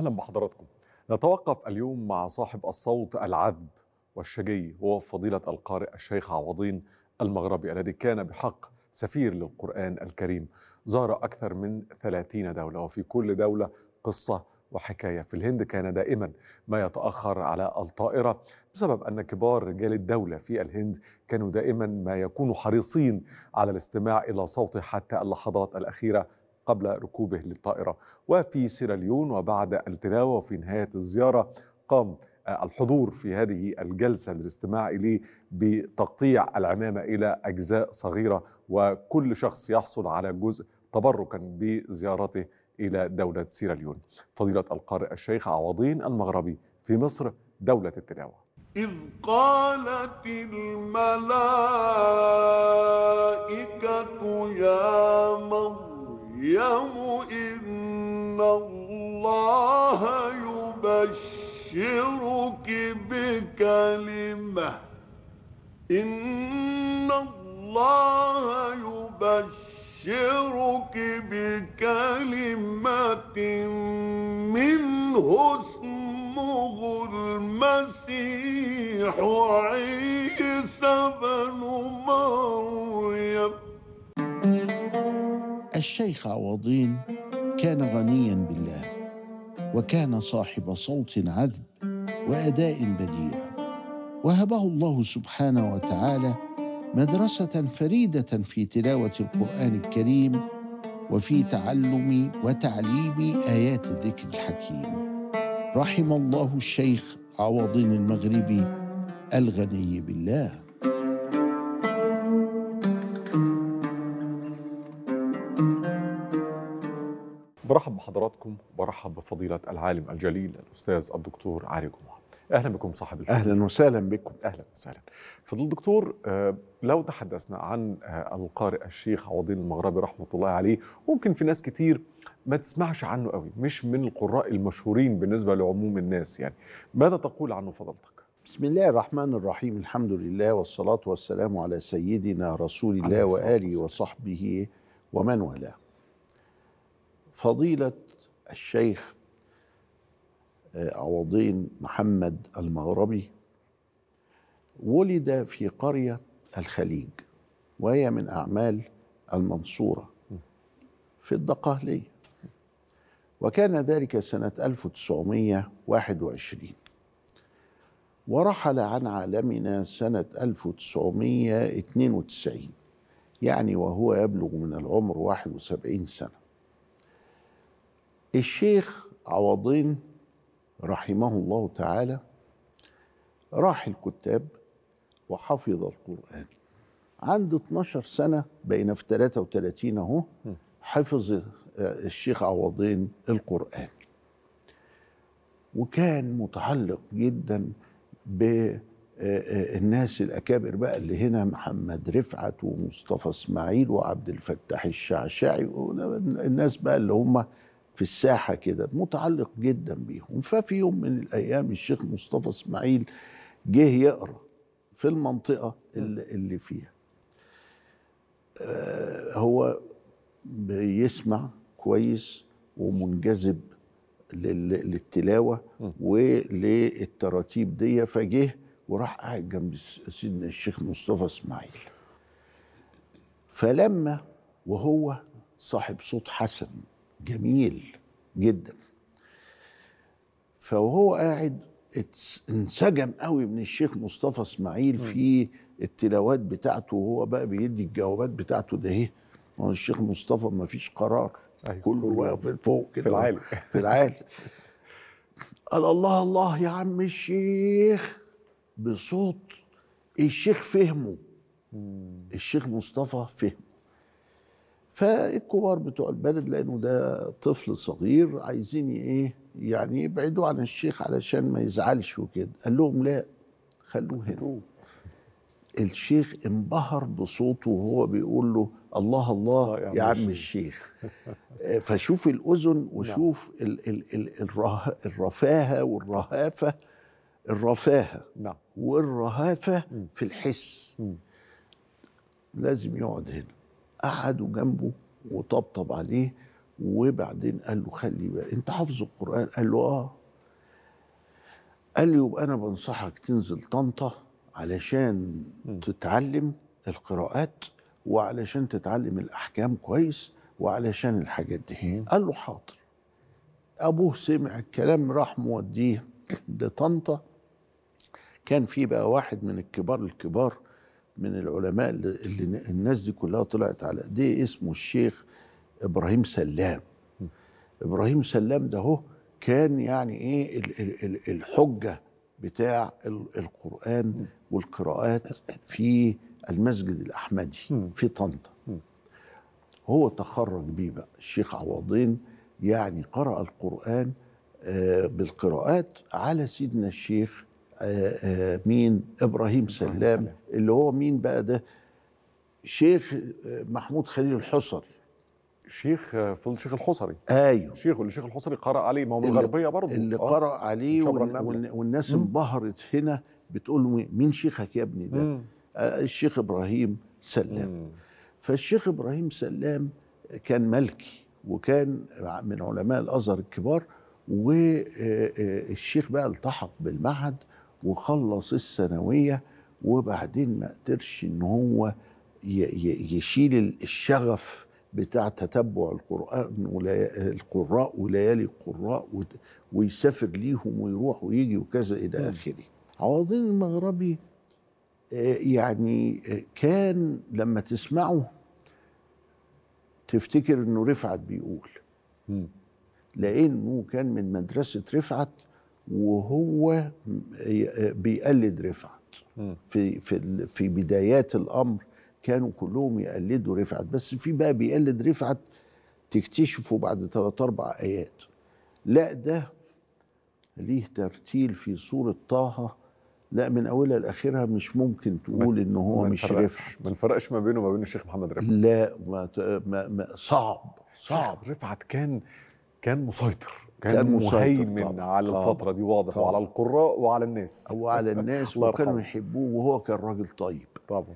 أهلا بحضراتكم نتوقف اليوم مع صاحب الصوت العذب والشجي هو فضيلة القارئ الشيخ عوضين المغربي الذي كان بحق سفير للقرآن الكريم زار أكثر من 30 دولة وفي كل دولة قصة وحكاية في الهند كان دائما ما يتأخر على الطائرة بسبب أن كبار رجال الدولة في الهند كانوا دائما ما يكونوا حريصين على الاستماع إلى صوته حتى اللحظات الأخيرة قبل ركوبه للطائرة وفي سيراليون وبعد التلاوة وفي نهاية الزيارة قام آه، الحضور في هذه الجلسة للاستماع إليه بتقطيع العمامة إلى أجزاء صغيرة وكل شخص يحصل على جزء تبركا بزيارته إلى دولة سيراليون فضيلة القارئ الشيخ عوضين المغربي في مصر دولة التلاوة إذ قالت الملائكة يا مريم مريم إن الله يبشرك بكلمة إن الله يبشرك بكلمة منه اسمه المسيح عيسى بن مريم الشيخ عوضين كان غنيا بالله وكان صاحب صوت عذب واداء بديع وهبه الله سبحانه وتعالى مدرسه فريده في تلاوه القران الكريم وفي تعلم وتعليم ايات الذكر الحكيم رحم الله الشيخ عوضين المغربي الغني بالله برحب بحضراتكم وبرحب بفضيلة العالم الجليل الأستاذ الدكتور علي جمعة أهلا بكم صاحب الفضل. أهلا وسهلا بكم أهلا وسهلا فضل الدكتور آه، لو تحدثنا عن آه، القارئ الشيخ عوضين المغربي رحمة الله عليه ممكن في ناس كتير ما تسمعش عنه قوي مش من القراء المشهورين بالنسبة لعموم الناس يعني ماذا تقول عنه فضلتك؟ بسم الله الرحمن الرحيم الحمد لله والصلاة والسلام على سيدنا رسول الله وآله وصحبه ومن والاه فضيلة الشيخ آه، عوضين محمد المغربي ولد في قرية الخليج وهي من أعمال المنصورة في الدقهلية وكان ذلك سنة 1921 ورحل عن عالمنا سنة 1992 يعني وهو يبلغ من العمر 71 سنة الشيخ عوضين رحمه الله تعالى راح الكتاب وحفظ القرآن عند 12 سنة بين في 33 أهو حفظ آه، الشيخ عوضين القرآن وكان متعلق جدا بالناس آه، آه، الأكابر بقى اللي هنا محمد رفعت ومصطفى إسماعيل وعبد الفتاح الشعشعي الناس بقى اللي هم في الساحة كده متعلق جدا بيهم ففي يوم من الأيام الشيخ مصطفى إسماعيل جه يقرأ في المنطقة اللي فيها آه، هو بيسمع كويس ومنجذب للتلاوة وللتراتيب دي فجه وراح قاعد جنب سيدنا الشيخ مصطفى إسماعيل فلما وهو صاحب صوت حسن جميل جدا فهو قاعد انسجم قوي من الشيخ مصطفى اسماعيل في التلاوات بتاعته وهو بقى بيدي الجوابات بتاعته ده ايه هو الشيخ مصطفى ما فيش قرار أيوة. كله واقف فوق كده في العالي في العالي قال الله الله يا عم الشيخ بصوت الشيخ فهمه الشيخ مصطفى فهمه فالكبار بتوع البلد لانه ده طفل صغير عايزين ايه يعني يبعدوا عن الشيخ علشان ما يزعلش وكده قال لهم لا خلوه هنا الشيخ انبهر بصوته وهو بيقول له الله الله يا عم الشيخ فشوف الاذن وشوف نعم. ال ال ال الرفاهه والرهافه الرفاهه نعم. والرهافه في الحس لازم يقعد هنا قعدوا جنبه وطبطب عليه وبعدين قال له خلي بالك انت حافظ القران قال له اه قال لي يبقى انا بنصحك تنزل طنطا علشان م. تتعلم القراءات وعلشان تتعلم الاحكام كويس وعلشان الحاجات دي قال له حاضر ابوه سمع الكلام راح موديه لطنطا كان في بقى واحد من الكبار الكبار من العلماء اللي الناس دي كلها طلعت على دي اسمه الشيخ ابراهيم سلام ابراهيم سلام ده هو كان يعني ايه الحجه بتاع القران والقراءات في المسجد الاحمدي في طنطا هو تخرج بيه بقى الشيخ عوضين يعني قرأ القرآن آه، بالقراءات على سيدنا الشيخ مين ابراهيم سلام اللي هو مين بقى ده شيخ آه، محمود خليل الحصري شيخ آه، فضل الشيخ الحصري ايوه شيخ الشيخ الحصري قرأ عليه ما هو من الغربيه برضه اللي آه، قرأ عليه والناس انبهرت هنا بتقول مين شيخك يا ابني ده؟ مم. الشيخ ابراهيم سلام مم. فالشيخ ابراهيم سلام كان ملكي وكان من علماء الازهر الكبار والشيخ بقى التحق بالمعهد وخلص الثانويه وبعدين ما قدرش ان هو يشيل الشغف بتاع تتبع القرآن القراء وليالي القراء ويسافر ليهم ويروح ويجي وكذا إلى آخره عوضين المغربي آه، يعني آه، كان لما تسمعه تفتكر انه رفعت بيقول لانه كان من مدرسه رفعت وهو بيقلد رفعت في في في بدايات الامر كانوا كلهم يقلدوا رفعت بس في بقى بيقلد رفعت تكتشفه بعد ثلاث اربع ايات لا ده ليه ترتيل في سوره طه لا من اولها لاخرها مش ممكن تقول ان هو مش رفعت ما نفرقش ما بينه وما بين الشيخ محمد رفعت لا ما ما ما صعب صعب رفعت كان كان مسيطر كان, كان مهيمن طبعًا على طبعًا الفترة دي واضح طبعًا وعلى القراء وعلى الناس وعلى الناس وكانوا يحبوه وهو كان راجل طيب طبعا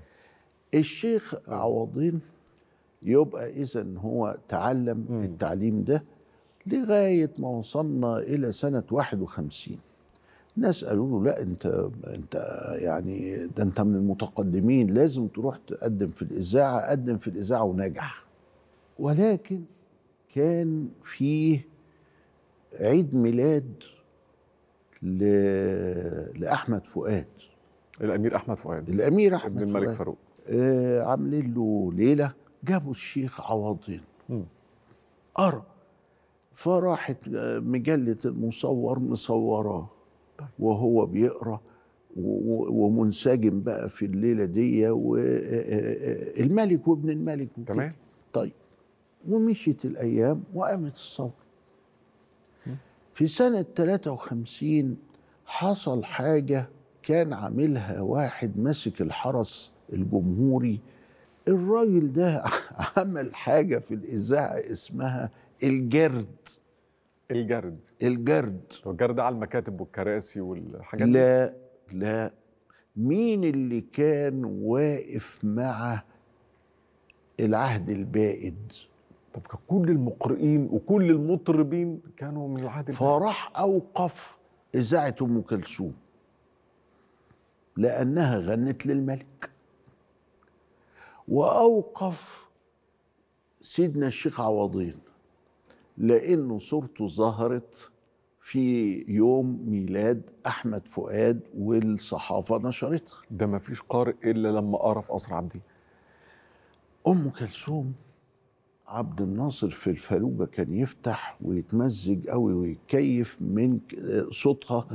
الشيخ عوضين يبقى إذا هو تعلم م. التعليم ده لغاية ما وصلنا إلى سنة 51 ناس قالوا له لا انت انت يعني ده انت من المتقدمين لازم تروح تقدم في الاذاعه قدم في الاذاعه ونجح ولكن كان فيه عيد ميلاد ل... لاحمد فؤاد الامير احمد فؤاد الامير احمد ابن الملك فاروق آه عاملين له ليله جابوا الشيخ عوضين قرا فراحت آه، مجله المصور مصوراه طيب. وهو بيقرا ومنسجم بقى في الليله دي والملك آه، آه، وابن الملك وكده. تمام طيب ومشيت الأيام وقامت الثورة في سنة 53 حصل حاجة كان عاملها واحد ماسك الحرس الجمهوري الراجل ده عمل حاجة في الإذاعة اسمها الجرد الجرد الجرد الجرد على المكاتب والكراسي والحاجات لا لا مين اللي كان واقف مع العهد البائد طب كل المقرئين وكل المطربين كانوا من العهد فراح اوقف اذاعه ام كلثوم لانها غنت للملك واوقف سيدنا الشيخ عوضين لانه صورته ظهرت في يوم ميلاد احمد فؤاد والصحافه نشرتها ده ما فيش قارئ الا لما قرا في قصر عبدين ام كلثوم عبد الناصر في الفلوجة كان يفتح ويتمزج قوي ويتكيف من صوتها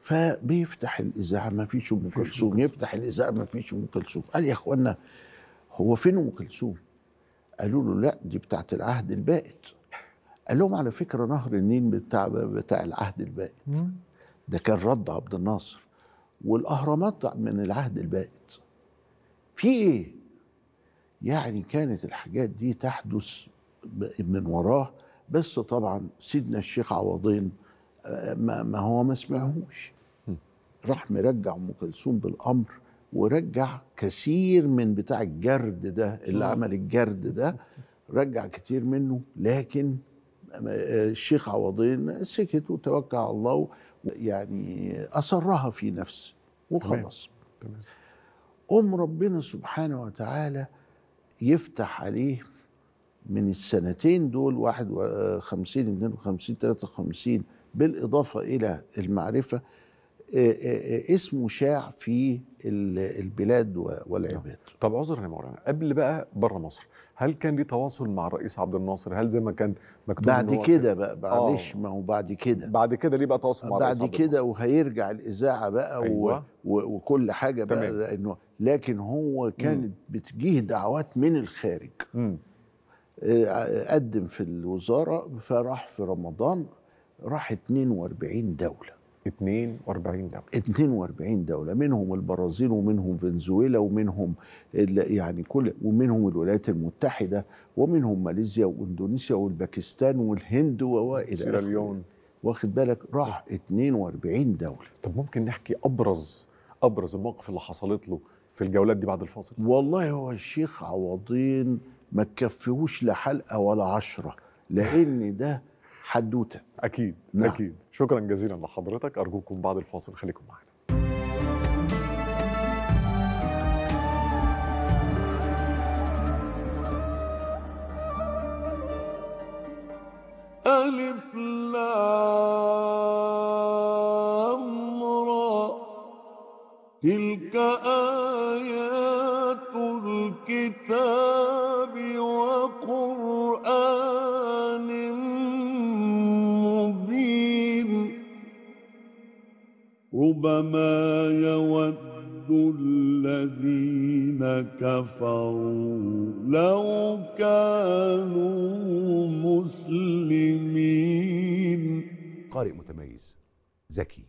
فبيفتح الإذاعة ما فيش أم كلثوم يفتح الإذاعة ما فيش أم كلثوم قال يا إخوانا هو فين أم كلثوم؟ قالوا له لا دي بتاعت العهد البائت قال لهم على فكرة نهر النيل بتاع بتاع العهد البائت ده كان رد عبد الناصر والأهرامات من العهد البائت في إيه؟ يعني كانت الحاجات دي تحدث من وراه بس طبعا سيدنا الشيخ عوضين آه، ما هو ما سمعهوش راح مرجع ام كلثوم بالامر ورجع كثير من بتاع الجرد ده اللي عمل الجرد ده رجع كتير منه لكن آه، الشيخ عوضين سكت وتوكل على الله يعني اصرها في نفسه وخلاص تمام. ام ربنا سبحانه وتعالى يفتح عليه من السنتين دول 51 52 53 بالإضافة إلى المعرفة آه، آه، آه، اسمه شاع في البلاد والعباد نعم. طب عذرا يا مولانا قبل بقى بره مصر هل كان ليه تواصل مع الرئيس عبد الناصر هل زي ما كان مكتوب بعد كده بقى معلش ما هو بعد كده بعد كده ليه بقى تواصل مع الرئيس بعد كده وهيرجع الاذاعه بقى أيوة. و... وكل حاجه بقى تمام. لانه لكن هو كانت بتجيه دعوات من الخارج م. آه، قدم في الوزارة فراح في رمضان راح 42 دولة 42 دولة 42 دولة منهم البرازيل ومنهم فنزويلا ومنهم يعني كل ومنهم الولايات المتحدة ومنهم ماليزيا واندونيسيا والباكستان والهند ووائل سيراليون واخد بالك راح 42 دولة طب ممكن نحكي ابرز ابرز المواقف اللي حصلت له في الجولات دي بعد الفاصل والله هو الشيخ عوضين ما تكفيهوش لا حلقه ولا عشرة لان ده حدوته اكيد نعم. اكيد شكرا جزيلا لحضرتك ارجوكم بعد الفاصل خليكم معانا كانوا مسلمين قارئ متميز ذكي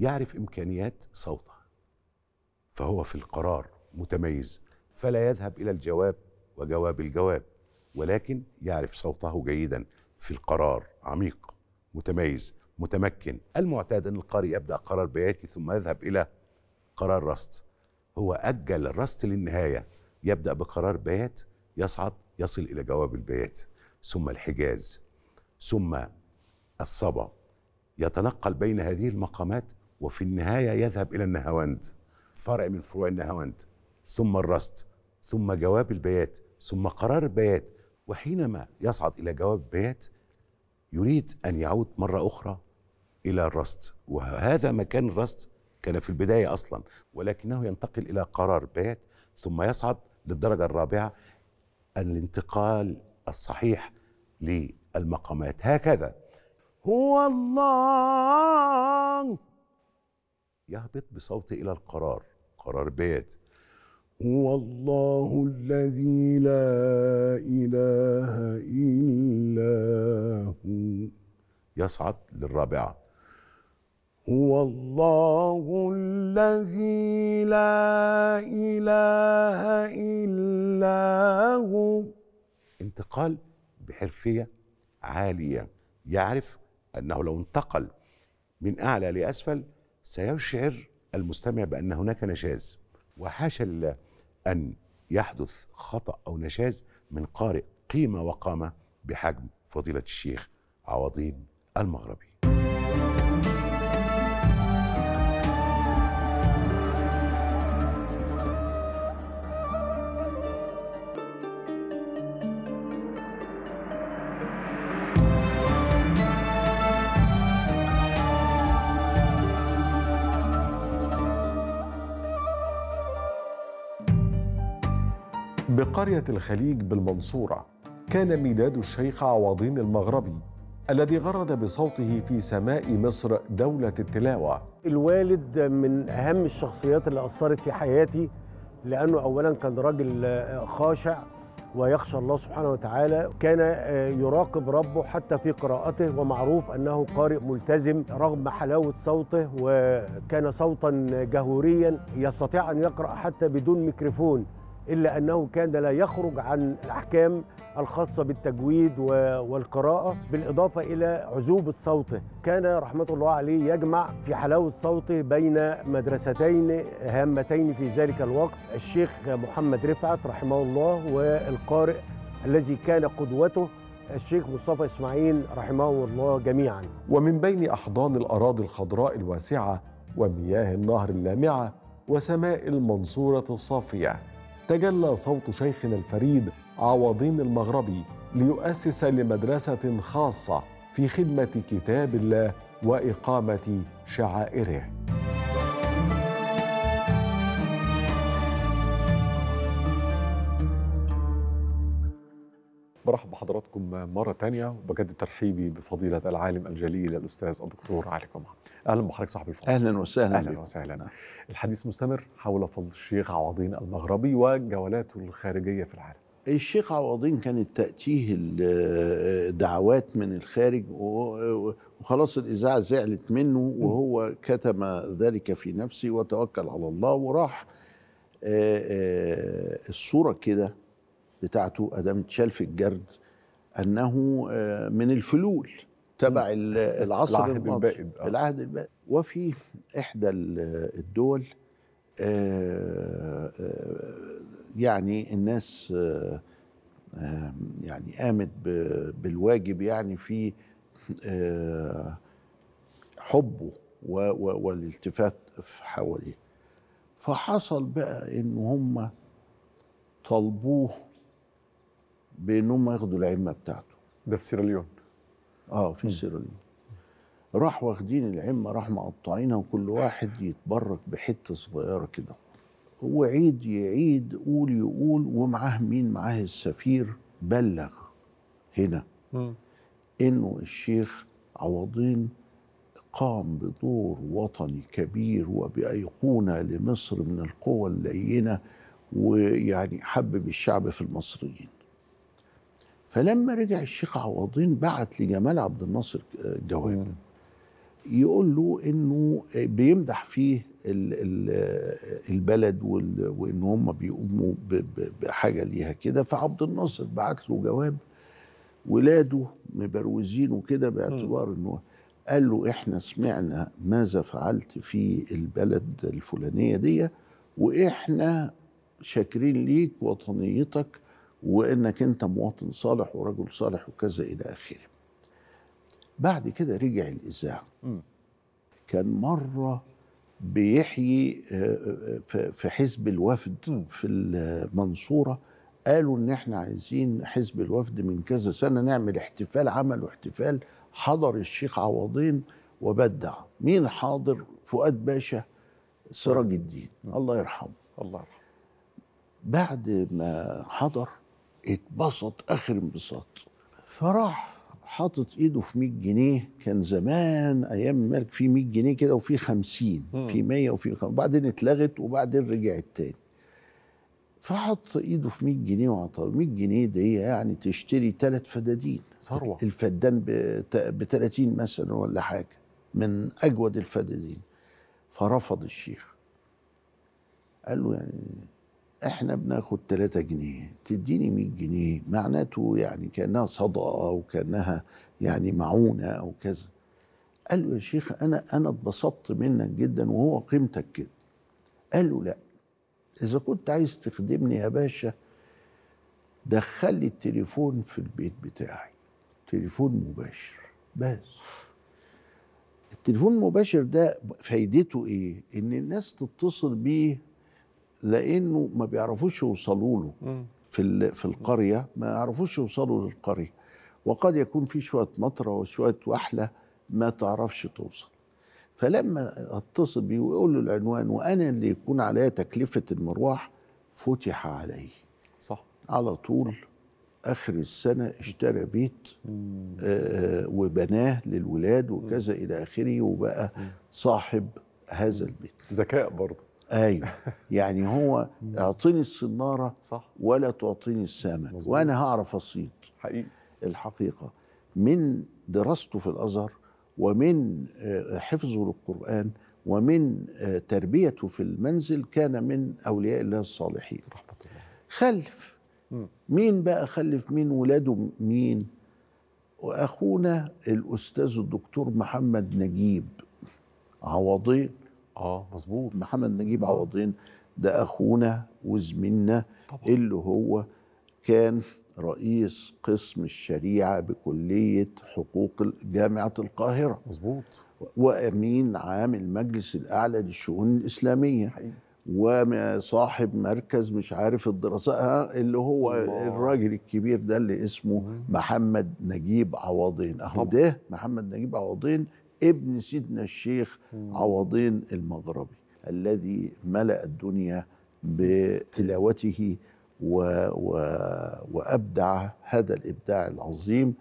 يعرف إمكانيات صوته فهو في القرار متميز فلا يذهب إلى الجواب وجواب الجواب ولكن يعرف صوته جيدا في القرار عميق متميز متمكن المعتاد أن القارئ يبدأ قرار بياتي ثم يذهب إلى قرار رست هو أجل الرست للنهاية يبدأ بقرار بيات يصعد يصل إلى جواب البيات ثم الحجاز ثم الصبا يتنقل بين هذه المقامات وفي النهاية يذهب إلى النهاوند فرع من فروع النهاوند ثم الرست ثم جواب البيات ثم قرار البيات وحينما يصعد إلى جواب البيات يريد أن يعود مرة أخرى إلى الرست وهذا مكان الرست كان في البداية أصلا ولكنه ينتقل إلى قرار بيات ثم يصعد للدرجة الرابعة الانتقال الصحيح للمقامات هكذا هو الله يهبط بصوت إلى القرار قرار بيت هو الله الذي لا إله إلا هو يصعد للرابعة هو الله الذي لا إله إلا هو انتقال بحرفية عالية يعرف أنه لو انتقل من أعلى لأسفل سيشعر المستمع بأن هناك نشاز وحاشا لله أن يحدث خطأ أو نشاز من قارئ قيمة وقامة بحجم فضيلة الشيخ عوضين المغربي قرية الخليج بالمنصورة كان ميلاد الشيخ عوضين المغربي الذي غرد بصوته في سماء مصر دولة التلاوة الوالد من أهم الشخصيات اللي أثرت في حياتي لأنه أولا كان راجل خاشع ويخشى الله سبحانه وتعالى كان يراقب ربه حتى في قراءته ومعروف أنه قارئ ملتزم رغم حلاوة صوته وكان صوتا جهوريا يستطيع أن يقرأ حتى بدون ميكروفون إلا أنه كان لا يخرج عن الأحكام الخاصة بالتجويد والقراءة بالإضافة إلى عزوب الصوت كان رحمة الله عليه يجمع في حلاوة صوته بين مدرستين هامتين في ذلك الوقت الشيخ محمد رفعت رحمه الله والقارئ الذي كان قدوته الشيخ مصطفى إسماعيل رحمه الله جميعا ومن بين أحضان الأراضي الخضراء الواسعة ومياه النهر اللامعة وسماء المنصورة الصافية تجلى صوت شيخنا الفريد عوضين المغربي ليؤسس لمدرسة خاصة في خدمة كتاب الله وإقامة شعائره برحب بحضراتكم مرة تانية وبجد ترحيبي بفضيلة العالم الجليل الأستاذ الدكتور علي كمعه أهلا بحضرتك صاحب الفضل أهلا وسهلا أهلا وسهلا نعم. الحديث مستمر حول فضل الشيخ عوضين المغربي وجولاته الخارجية في العالم الشيخ عوضين كانت تأتيه الدعوات من الخارج وخلاص الإذاعة زعلت منه وهو كتم ذلك في نفسه وتوكل على الله وراح آه، آه، الصورة كده بتاعته ادام اتشال في الجرد انه آه، من الفلول تبع العصر العهد الماضي آه. العهد البائد وفي احدى الدول آه، يعني الناس يعني قامت بالواجب يعني في حبه والالتفات حواليه فحصل بقى ان هم طلبوه بان هم ياخدوا العمه بتاعته ده في سيراليون اه في سيراليون راح واخدين العمه راح مقطعينها وكل واحد يتبرك بحته صغيره كده وعيد يعيد قول يقول ومعاه مين معاه السفير بلغ هنا م. انه الشيخ عوضين قام بدور وطني كبير وبأيقونة لمصر من القوى اللينة ويعني حبب الشعب في المصريين فلما رجع الشيخ عوضين بعت لجمال عبد الناصر آه، جواب يقول له انه بيمدح فيه البلد وان هم بيقوموا بحاجه ليها كده فعبد الناصر بعت له جواب ولاده مبروزينه كده باعتبار انه قال له احنا سمعنا ماذا فعلت في البلد الفلانيه دي واحنا شاكرين ليك وطنيتك وانك انت مواطن صالح ورجل صالح وكذا الى اخره بعد كده رجع الاذاعه كان مره بيحيي آه، آه، في حزب الوفد في المنصوره قالوا ان احنا عايزين حزب الوفد من كذا سنه نعمل احتفال عملوا احتفال حضر الشيخ عوضين وبدع مين حاضر فؤاد باشا سراج الدين الله يرحمه الله يرحمه بعد ما حضر اتبسط اخر انبساط فراح حاطط ايده في 100 جنيه كان زمان ايام الملك في 100 جنيه كده وفي 50 في 100 وفي خم... وبعدين اتلغت وبعدين رجعت تاني فحط ايده في 100 جنيه وعطاه 100 جنيه دي يعني تشتري ثلاث فدادين ثروه الفدان ب 30 مثلا ولا حاجه من اجود الفدادين فرفض الشيخ قال له يعني احنا بناخد 3 جنيه تديني 100 جنيه معناته يعني كانها صدقه وكانها يعني معونه او كذا قال له يا شيخ انا انا اتبسطت منك جدا وهو قيمتك كده قال له لا اذا كنت عايز تخدمني يا باشا دخل لي التليفون في البيت بتاعي تليفون مباشر بس التليفون المباشر ده فايدته ايه ان الناس تتصل بيه لانه ما بيعرفوش يوصلوا له في في القريه ما يعرفوش يوصلوا للقريه وقد يكون في شويه مطره وشويه وحله ما تعرفش توصل فلما اتصل بيه ويقول له العنوان وانا اللي يكون عليا تكلفه المروح فتح عليه صح على طول صح. اخر السنه اشترى بيت آه،, آه وبناه للولاد وكذا الى اخره وبقى صاحب هذا البيت ذكاء برضه ايوه يعني هو اعطيني الصناره صح ولا تعطيني السمك وانا هعرف اصيد حقيقي الحقيقه من دراسته في الازهر ومن آه، حفظه للقران ومن آه، تربيته في المنزل كان من اولياء الله الصالحين رحمه الله خلف مين بقى خلف مين ولاده مين واخونا الاستاذ الدكتور محمد نجيب عوضيه اه مظبوط محمد نجيب آه. عوضين ده اخونا وزميلنا اللي هو كان رئيس قسم الشريعه بكليه حقوق جامعه القاهره مظبوط وامين عام المجلس الاعلى للشؤون الاسلاميه وصاحب مركز مش عارف الدراسات اللي هو الله. الراجل الكبير ده اللي اسمه مم. محمد نجيب عوضين اهو ده محمد نجيب عوضين ابن سيدنا الشيخ عوضين المغربي الذي ملأ الدنيا بتلاوته و و وابدع هذا الابداع العظيم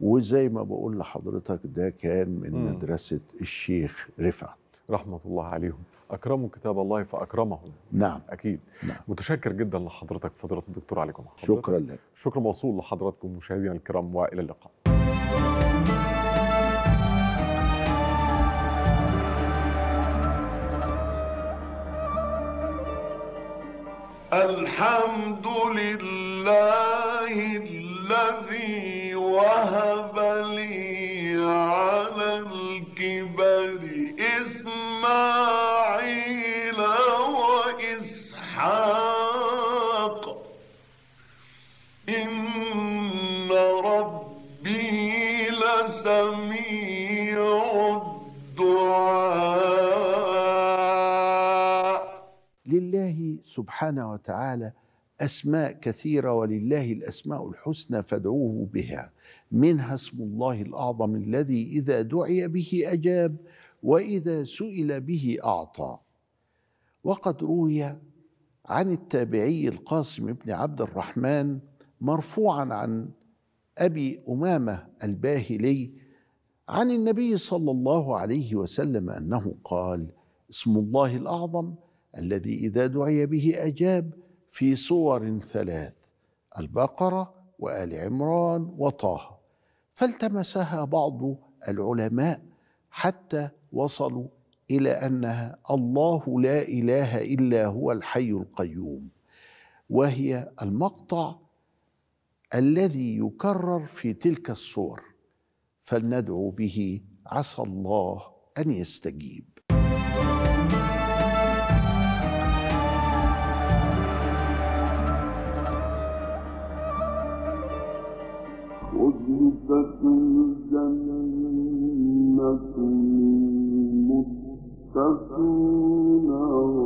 وزي ما بقول لحضرتك ده كان من مدرسه الشيخ رفعت رحمه الله عليهم اكرموا كتاب الله فاكرمهم نعم اكيد نعم. متشكر جدا لحضرتك فضيله الدكتور عليكم حضرتك. شكرا لك شكرا موصول لحضراتكم مشاهدينا الكرام والى اللقاء الحمد لله الذي وهب لي على الكبر إسماعيل سبحانه وتعالى اسماء كثيره ولله الاسماء الحسنى فادعوه بها منها اسم الله الاعظم الذي اذا دعي به اجاب واذا سئل به اعطى وقد روي عن التابعي القاسم بن عبد الرحمن مرفوعا عن ابي امامه الباهلي عن النبي صلى الله عليه وسلم انه قال اسم الله الاعظم الذي اذا دعي به اجاب في صور ثلاث البقره وال عمران وطه فالتمسها بعض العلماء حتى وصلوا الى انها الله لا اله الا هو الحي القيوم وهي المقطع الذي يكرر في تلك الصور فلندعو به عسى الله ان يستجيب مُتَّقِينَ